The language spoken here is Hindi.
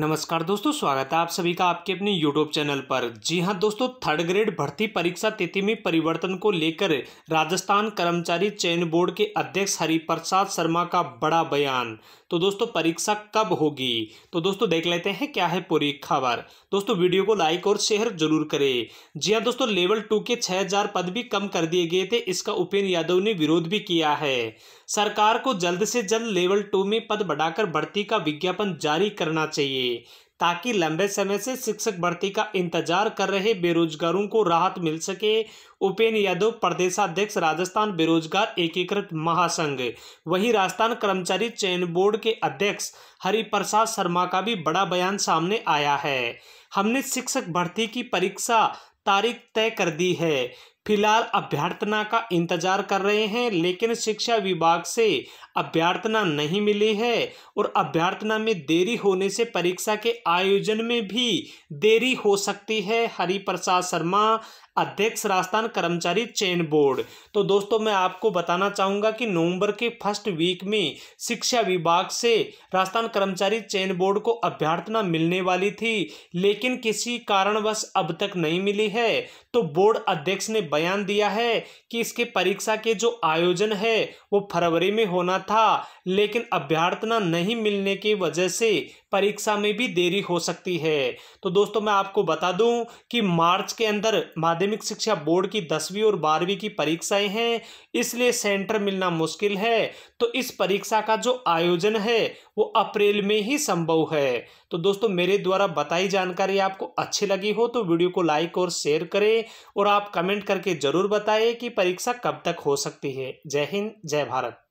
नमस्कार दोस्तों स्वागत है आप सभी का आपके अपने यूट्यूब चैनल पर जी हां दोस्तों थर्ड ग्रेड भर्ती परीक्षा तिथि में परिवर्तन को लेकर राजस्थान कर्मचारी चयन बोर्ड के अध्यक्ष हरिप्रसाद शर्मा का बड़ा बयान तो दोस्तों परीक्षा कब होगी तो दोस्तों देख लेते हैं क्या है पूरी खबर दोस्तों वीडियो को लाइक और शेयर जरूर करे जी हाँ दोस्तों लेवल टू के छह पद भी कम कर दिए गए थे इसका उपेन्द्र यादव ने विरोध भी किया है सरकार को जल्द से जल्द लेवल टू में पद बढ़ाकर भर्ती का विज्ञापन जारी करना चाहिए लिए ताकि लंबे समय से शिक्षक भर्ती का इंतजार कर रहे बेरोजगारों को राहत मिल सके उपेन्द्र यादव प्रदेशाध्यक्ष राजस्थान बेरोजगार एकीकृत महासंघ वहीं राजस्थान कर्मचारी चयन बोर्ड के अध्यक्ष हरिप्रसाद शर्मा का भी बड़ा बयान सामने आया है हमने शिक्षक भर्ती की परीक्षा तारीख तय कर दी है फिलहाल अभ्यर्थना का इंतजार कर रहे हैं लेकिन शिक्षा विभाग से अभ्यर्थना नहीं मिली है और अभ्यर्थना में देरी होने से परीक्षा के आयोजन में भी देरी हो सकती है हरिप्रसाद शर्मा अध्यक्ष राजस्थान कर्मचारी चयन बोर्ड तो दोस्तों मैं आपको बताना चाहूँगा कि नवंबर के फर्स्ट वीक में शिक्षा विभाग से राजस्थान कर्मचारी चयन बोर्ड को अभ्यर्थना मिलने वाली थी लेकिन किसी कारणवश अब तक नहीं मिली है तो बोर्ड अध्यक्ष ने बयान दिया है कि इसके परीक्षा के जो आयोजन है वो फरवरी में होना था लेकिन अभ्यर्थना नहीं मिलने की वजह से परीक्षा में भी देरी हो सकती है तो दोस्तों मैं आपको बता दूं कि मार्च के अंदर माध्यमिक शिक्षा बोर्ड की दसवीं और बारहवीं की परीक्षाएं हैं इसलिए सेंटर मिलना मुश्किल है तो इस परीक्षा का जो आयोजन है वो अप्रैल में ही संभव है तो दोस्तों मेरे द्वारा बताई जानकारी आपको अच्छी लगी हो तो वीडियो को लाइक और शेयर करें और आप कमेंट करके ज़रूर बताएं कि परीक्षा कब तक हो सकती है जय हिंद जय भारत